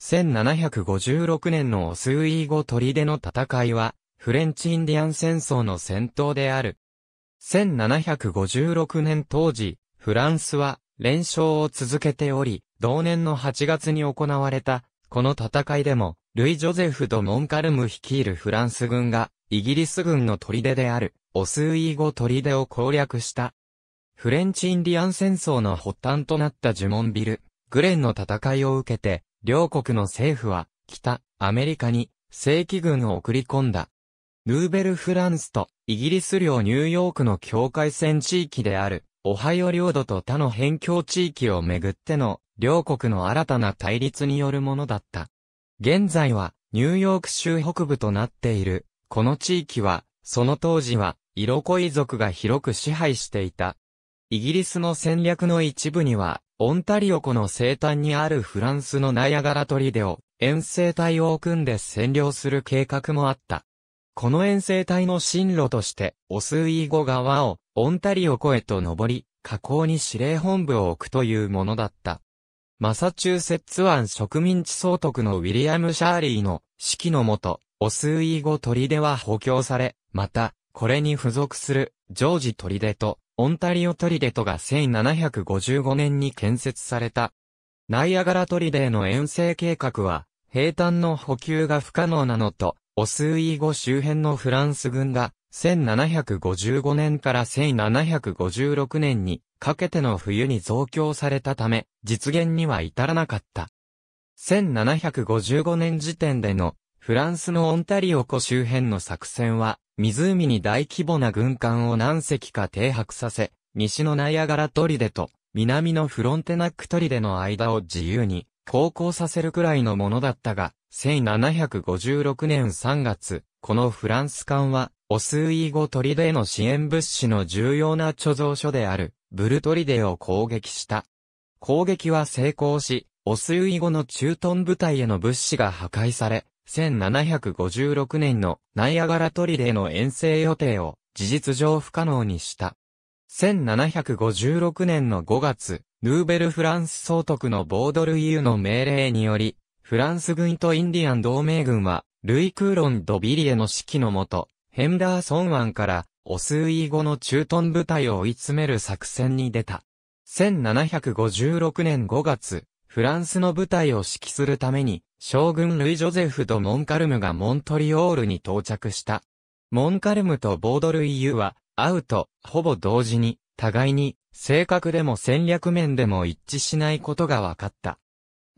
1756年のオスウイーゴ砦の戦いは、フレンチインディアン戦争の戦闘である。1756年当時、フランスは連勝を続けており、同年の8月に行われた、この戦いでも、ルイ・ジョゼフとモンカルム率いるフランス軍が、イギリス軍の砦である、オスウィーゴ砦を攻略した。フレンチインディアン戦争の発端となったジュモンビル、グレンの戦いを受けて、両国の政府は、北、アメリカに、正規軍を送り込んだ。ヌーベルフランスと、イギリス領ニューヨークの境界線地域である、オハイオ領土と他の辺境地域をめぐっての、両国の新たな対立によるものだった。現在は、ニューヨーク州北部となっている、この地域は、その当時は、色恋族が広く支配していたイギリスの戦略の一部には、オンタリオ湖の西端にあるフランスのナイアガラ砦を、遠征隊を組んで占領する計画もあった。この遠征隊の進路として、オスイーゴ川を、オンタリオ湖へと登り、河口に司令本部を置くというものだった。マサチューセッツ湾植民地総督のウィリアム・シャーリーの指揮のもと、オスイーゴ砦は補強され、また、これに付属する、ジョージ砦と、オンタリオトリデトが1755年に建設された。ナイアガラトリデーの遠征計画は、平坦の補給が不可能なのと、オスイーゴ周辺のフランス軍が、1755年から1756年にかけての冬に増強されたため、実現には至らなかった。1755年時点でのフランスのオンタリオ湖周辺の作戦は湖に大規模な軍艦を何隻か停泊させ、西のナイアガラ砦と南のフロンテナック砦の間を自由に航行させるくらいのものだったが、1756年3月、このフランス艦は、オスウイゴ砦への支援物資の重要な貯蔵所である、ブル砦を攻撃した。攻撃は成功し、オスウイゴの駐屯部隊への物資が破壊され、1756年のナイアガラ砦ーの遠征予定を事実上不可能にした。1756年の5月、ヌーベルフランス総督のボードルイユの命令により、フランス軍とインディアン同盟軍は、ルイ・クーロン・ド・ビリエの指揮のもと、ヘンダーソン湾から、オスウイ語の駐屯部隊を追い詰める作戦に出た。1756年5月、フランスの部隊を指揮するために、将軍ルイ・ジョゼフとモンカルムがモントリオールに到着した。モンカルムとボードルイ・ユは、会うと、ほぼ同時に、互いに、性格でも戦略面でも一致しないことが分かった。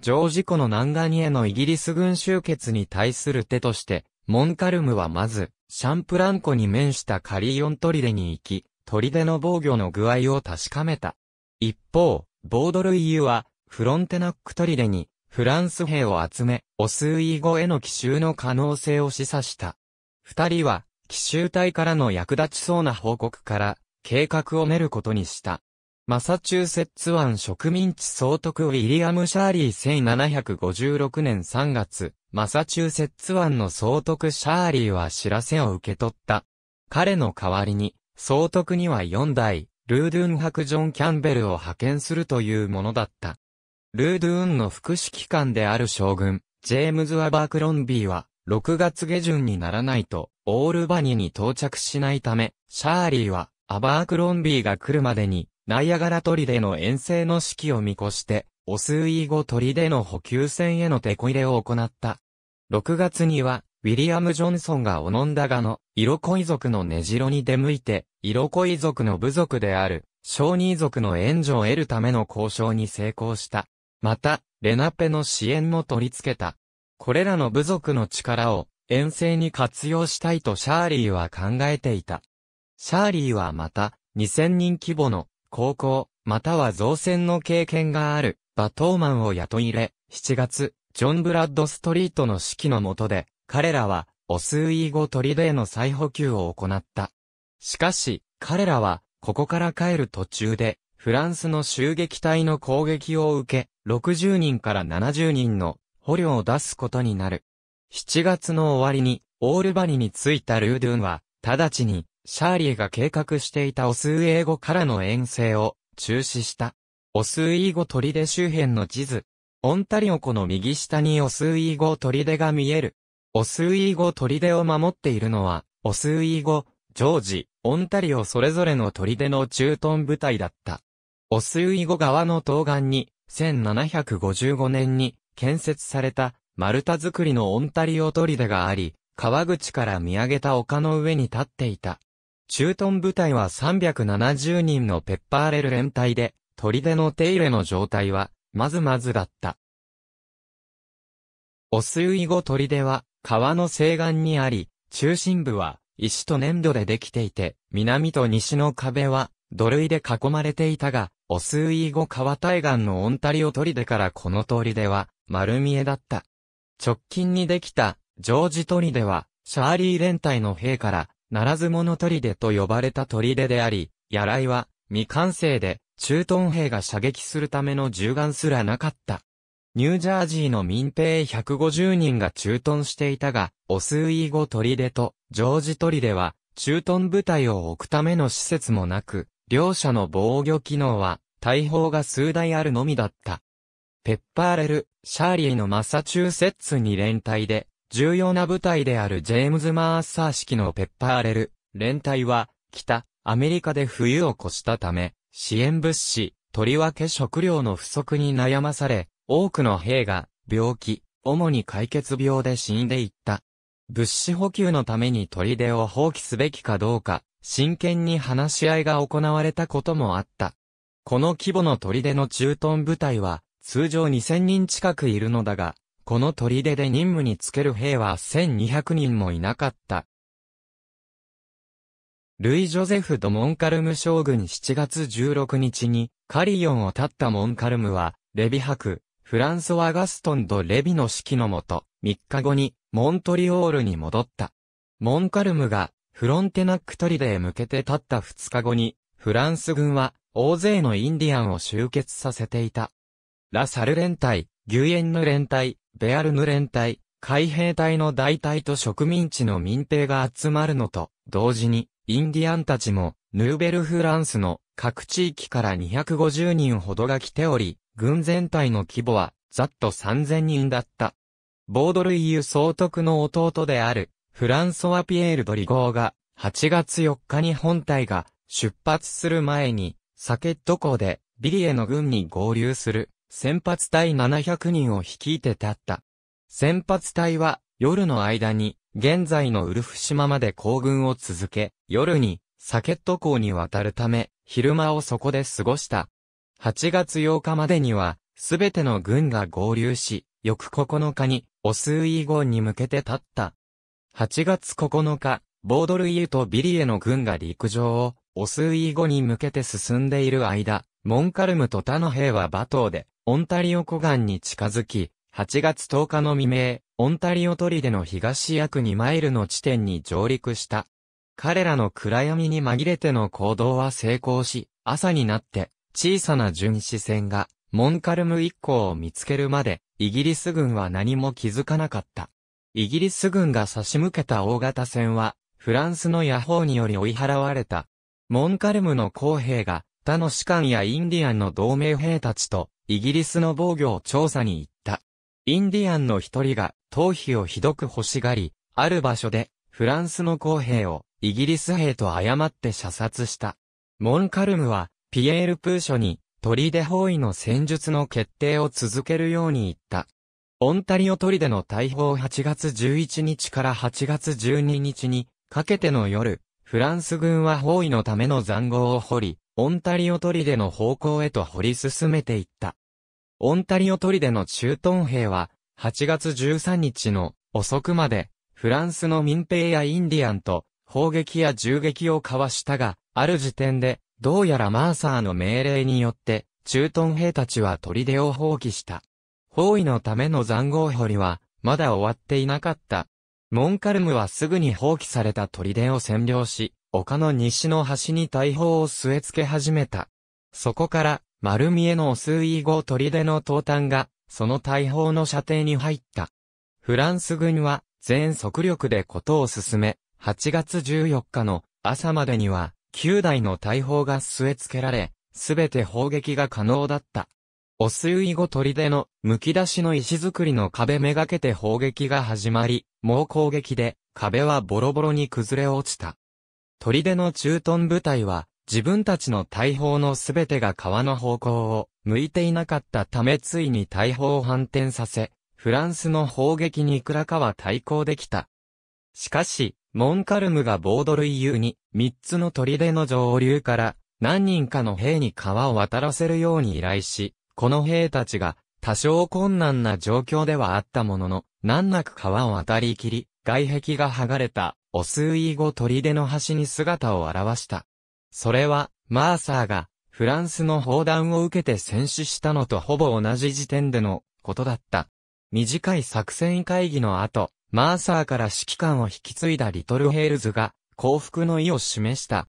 ジョージ湖の南岸へのイギリス軍集結に対する手として、モンカルムはまず、シャンプランコに面したカリオントリデに行き、砦の防御の具合を確かめた。一方、ボードルイユは、フロンテナックトリデに、フランス兵を集め、オスイーゴへの奇襲の可能性を示唆した。二人は、奇襲隊からの役立ちそうな報告から、計画を練ることにした。マサチューセッツ湾植民地総督ウィリアム・シャーリー1756年3月、マサチューセッツ湾の総督シャーリーは知らせを受け取った。彼の代わりに、総督には4代、ルードゥンハク・ジョン・キャンベルを派遣するというものだった。ルードゥーンの副指揮官である将軍、ジェームズ・アバークロンビーは、6月下旬にならないと、オールバニに到着しないため、シャーリーは、アバークロンビーが来るまでに、ナイアガラ砦での遠征の指揮を見越して、オスイーゴ砦での補給船への手こ入れを行った。6月には、ウィリアム・ジョンソンがオノンダガの、イロコイ族の根城に出向いて、イロコイ族の部族である、小ニー族の援助を得るための交渉に成功した。また、レナペの支援も取り付けた。これらの部族の力を遠征に活用したいとシャーリーは考えていた。シャーリーはまた、2000人規模の高校、または造船の経験があるバトーマンを雇い入れ、7月、ジョン・ブラッドストリートの指揮の下で、彼らは、オスウイーゴデへの再補給を行った。しかし、彼らは、ここから帰る途中で、フランスの襲撃隊の攻撃を受け、60人から70人の捕虜を出すことになる。7月の終わりに、オールバニに着いたルードゥンは、直ちに、シャーリーが計画していたオスウエー語からの遠征を中止した。オスウイーゴ砦周辺の地図。オンタリオ湖の右下にオスウイーゴ砦が見える。オスウイーゴ砦を守っているのは、オスウィーゴ、ジョージ、オンタリオそれぞれの砦の駐屯部隊だった。オスウイゴ川の東岸に、1755年に建設された、丸太造りのオンタリオ砦があり、川口から見上げた丘の上に立っていた。駐屯部隊は370人のペッパーレル連隊で、砦の手入れの状態は、まずまずだった。オスウイゴ砦は、川の西岸にあり、中心部は、石と粘土でできていて、南と西の壁は、土塁で囲まれていたが、オスイーゴ川対岸のオンタリオ砦からこの通りでは、丸見えだった。直近にできた、ジョージ砦は、シャーリー連隊の兵から、ならず者砦と呼ばれた砦であり、野来は、未完成で、駐屯兵が射撃するための銃眼すらなかった。ニュージャージーの民兵150人が駐屯していたが、オスイーゴ砦とジョージ砦は、駐屯部隊を置くための施設もなく、両者の防御機能は、大砲が数台あるのみだった。ペッパーレル、シャーリーのマサチューセッツに連隊で、重要な部隊であるジェームズ・マーサー式のペッパーレル、連隊は、北、アメリカで冬を越したため、支援物資、とりわけ食料の不足に悩まされ、多くの兵が、病気、主に解決病で死んでいった。物資補給のために砦を放棄すべきかどうか、真剣に話し合いが行われたこともあった。この規模の砦の駐屯部隊は、通常2000人近くいるのだが、この砦で任務につける兵は1200人もいなかった。ルイ・ジョゼフ・ド・モンカルム将軍7月16日に、カリヨンを立ったモンカルムは、レビ博、フランソワ・ガストンとレビの指揮のもと、3日後に、モントリオールに戻った。モンカルムが、フロンテナック砦へ向けて立った2日後に、フランス軍は大勢のインディアンを集結させていた。ラサル連隊、ギュエンヌ連隊、ベアルヌ連隊、海兵隊の大隊と植民地の民兵が集まるのと、同時に、インディアンたちも、ヌーベルフランスの各地域から250人ほどが来ており、軍全体の規模は、ざっと3000人だった。ボードルイユ総督の弟である、フランソワ・ピエール・ドリゴーが、8月4日に本隊が出発する前に、サケット港でビリエの軍に合流する先発隊700人を率いて立った。先発隊は夜の間に現在のウルフ島まで行軍を続け、夜にサケット港に渡るため、昼間をそこで過ごした。8月8日までには、すべての軍が合流し、翌9日にオスウィー号に向けて立った。8月9日、ボードルイユとビリエの軍が陸上を、オスウィーゴに向けて進んでいる間、モンカルムと他の兵は馬頭で、オンタリオ湖岸に近づき、8月10日の未明、オンタリオ砦の東約2マイルの地点に上陸した。彼らの暗闇に紛れての行動は成功し、朝になって、小さな巡視船が、モンカルム一行を見つけるまで、イギリス軍は何も気づかなかった。イギリス軍が差し向けた大型船は、フランスの野砲により追い払われた。モンカルムの公兵が、他の士官やインディアンの同盟兵たちと、イギリスの防御を調査に行った。インディアンの一人が、頭皮をひどく欲しがり、ある場所で、フランスの公兵を、イギリス兵と誤って射殺した。モンカルムは、ピエール・プーショに、砦包囲の戦術の決定を続けるように言った。オンタリオトリでの大砲8月11日から8月12日にかけての夜、フランス軍は包囲のための残壕を掘り、オンタリオトリでの方向へと掘り進めていった。オンタリオトリでの駐屯兵は、8月13日の遅くまで、フランスの民兵やインディアンと砲撃や銃撃を交わしたが、ある時点で、どうやらマーサーの命令によって、駐屯兵たちは砦を放棄した。包囲のための塹壕掘りは、まだ終わっていなかった。モンカルムはすぐに放棄された砦を占領し、丘の西の端に大砲を据え付け始めた。そこから、丸見えの数以後砦の東端が、その大砲の射程に入った。フランス軍は、全速力でことを進め、8月14日の朝までには、9台の大砲が据え付けられ、すべて砲撃が可能だった。オスウイゴ砦の、剥き出しの石造りの壁めがけて砲撃が始まり、猛攻撃で、壁はボロボロに崩れ落ちた。砦の駐屯部隊は、自分たちの大砲のすべてが川の方向を向いていなかったためついに大砲を反転させ、フランスの砲撃にいくらかは対抗できた。しかし、モンカルムがボードルイユに、三つの砦の上流から、何人かの兵に川を渡らせるように依頼し、この兵たちが、多少困難な状況ではあったものの、難なく川を渡りきり、外壁が剥がれた、オスイゴ砦の端に姿を現した。それは、マーサーが、フランスの砲弾を受けて戦死したのとほぼ同じ時点での、ことだった。短い作戦会議の後、マーサーから指揮官を引き継いだリトルヘールズが、降伏の意を示した。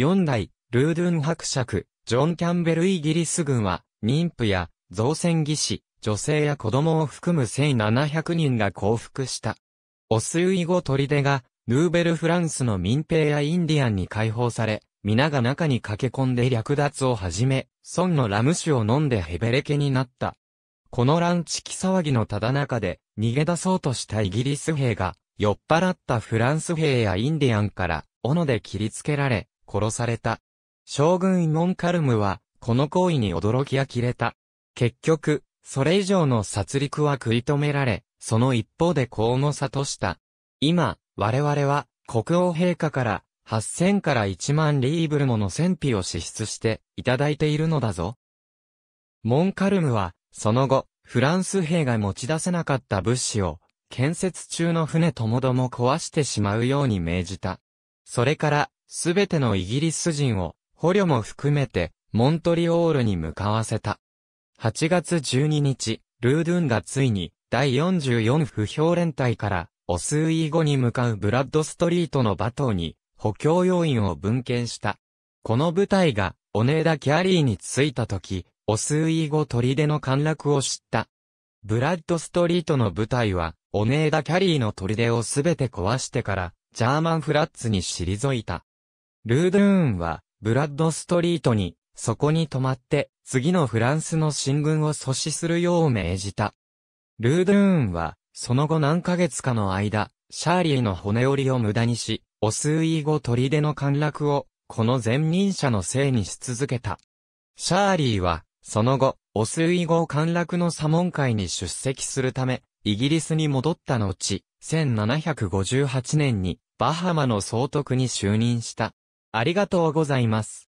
4代、ルードゥン伯爵、ジョン・キャンベルイギリス軍は、妊婦や造船技師、女性や子供を含む1700人が降伏した。オスウイゴ砦が、ヌーベルフランスの民兵やインディアンに解放され、皆が中に駆け込んで略奪を始め、孫のラム酒を飲んでヘベレケになった。この乱地気騒ぎのただ中で、逃げ出そうとしたイギリス兵が、酔っ払ったフランス兵やインディアンから、斧で切りつけられ、殺された。将軍イモンカルムは、この行為に驚き呆れた。結局、それ以上の殺戮は食い止められ、その一方でうの悟とした。今、我々は、国王陛下から、8000から1万リーブルもの戦費を支出していただいているのだぞ。モンカルムは、その後、フランス兵が持ち出せなかった物資を、建設中の船ともども壊してしまうように命じた。それから、すべてのイギリス人を、捕虜も含めて、モントリオールに向かわせた。8月12日、ルードゥンがついに、第44不評連隊から、オスウィーゴに向かうブラッドストリートのバトーに、補強要員を分権した。この部隊が、オネーダ・キャリーに着いた時、オスウィーゴ砦の陥落を知った。ブラッドストリートの部隊は、オネーダ・キャリーの砦をすべて壊してから、ジャーマンフラッツに退いた。ルードゥーンは、ブラッドストリートに、そこに泊まって、次のフランスの進軍を阻止するよう命じた。ルードゥーンは、その後何ヶ月かの間、シャーリーの骨折りを無駄にし、オスウイゴ砦の陥落を、この前任者のせいにし続けた。シャーリーは、その後、オスウイゴ陥落の左門会に出席するため、イギリスに戻った後、1758年に、バハマの総督に就任した。ありがとうございます。